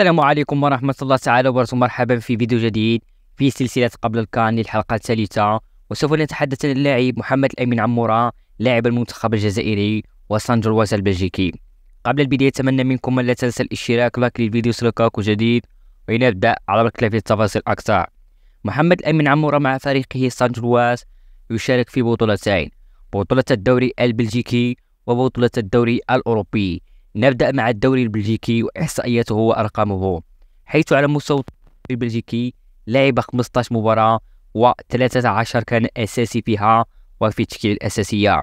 السلام عليكم ورحمة الله تعالى وبركاته مرحبا في فيديو جديد في سلسلة قبل الكان للحلقة الثالثة وسوف نتحدث عن اللاعب محمد الأمين عمورة لاعب المنتخب الجزائري وسان جلواس البلجيكي قبل البداية أتمنى منكم أن لا تنسى الاشتراك لك للفيديو سلوكاك جديد ولنبدأ على بركة في التفاصيل أكثر محمد الأمين عمورة مع فريقه سان جلواس يشارك في بطولتين بطولة الدوري البلجيكي وبطولة الدوري الأوروبي نبدأ مع الدوري البلجيكي وإحصائياته وأرقامه حيث على مستوى الدوري البلجيكي لعب 15 مباراة و13 كان أساسي فيها وفي التشكيلة الأساسية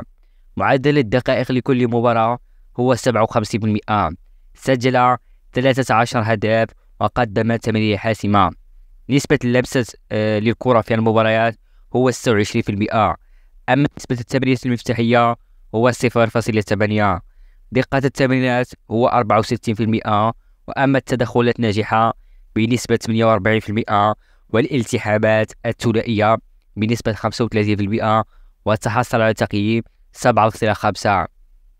معدل الدقائق لكل مباراة هو 57% سجل 13 هدف وقدم 8 حاسمة نسبة اللمسة آه، للكرة في المباريات هو 26% أما نسبة التمريرات المفتاحية هو 0.8 دقة التمرينات هو 64% وأما التدخلات الناجحة بنسبة 48% والالتحامات الثنائية بنسبة 35% وتحصل على تقييم 7.5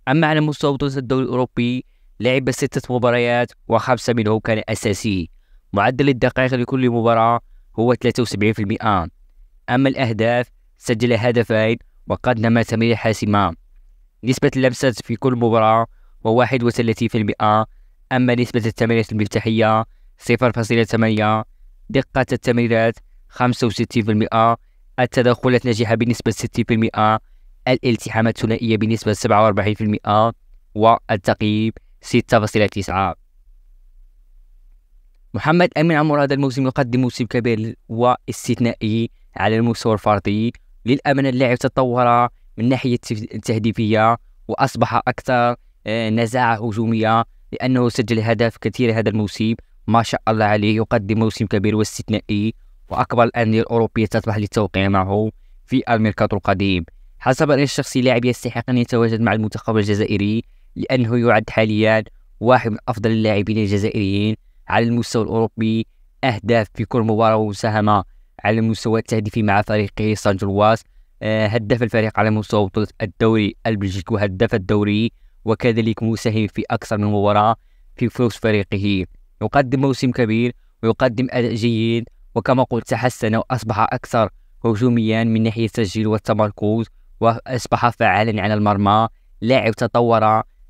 أما على مستوى بطولة الدوري الأوروبي لعب ستة مباريات وخمسة منهم كان أساسي معدل الدقائق لكل مباراة هو 73% أما الأهداف سجل هدفين وقدم تمرير حاسمة نسبة اللمسات في كل مباراة هو 31% أما نسبة التمريرات المفتاحية 0.8 دقة التمريرات 65% التدخلات ناجحة بنسبة 60% الالتحامات الثنائية بنسبة 47% والتقييم 6.9 محمد أمين عمر هذا الموسم يقدم موسم كبير واستثنائي على المستوى الفردي للأمانة اللاعب تطور من ناحيه التهديفيه واصبح اكثر آه، نزاعه هجوميه لانه سجل هدف كثير هذا الموسم ما شاء الله عليه يقدم موسم كبير واستثنائي واكبر الانديه الاوروبيه تطمح للتوقيع معه في الميركاتو القديم حسب رايي الشخصي لاعب يستحق ان يتواجد مع المنتخب الجزائري لانه يعد حاليا واحد من افضل اللاعبين الجزائريين على المستوى الاوروبي اهداف في كل مباراه ومساهمه على المستوى التهديفي مع فريقه سان جلواس آه، هدف الفريق على مستوى بطولة الدوري البلجيكي وهدف الدوري وكذلك مساهم في أكثر من مباراة في فوز فريقه يقدم موسم كبير ويقدم أداء جيد وكما قلت تحسن وأصبح أكثر هجوميا من ناحية التسجيل والتمركز وأصبح فعالا على المرمى لاعب تطور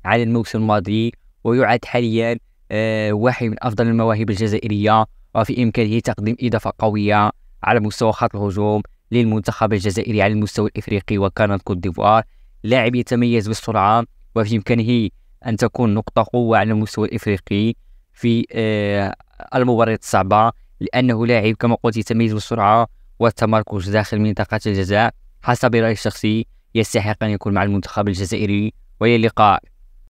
على الموسم الماضي ويعد حاليا آه، واحد من أفضل المواهب الجزائرية وفي إمكانه تقديم إضافة قوية على مستوى خط الهجوم للمنتخب الجزائري على المستوى الافريقي وكانت كوت ديفوار لاعب يتميز بالسرعه وفي امكانه ان تكون نقطه قوه على المستوى الافريقي في آه، المباريات الصعبه لانه لاعب كما قلت يتميز بالسرعه والتمركز داخل منطقه الجزاء حسب رايي الشخصي يستحق ان يكون مع المنتخب الجزائري والى اللقاء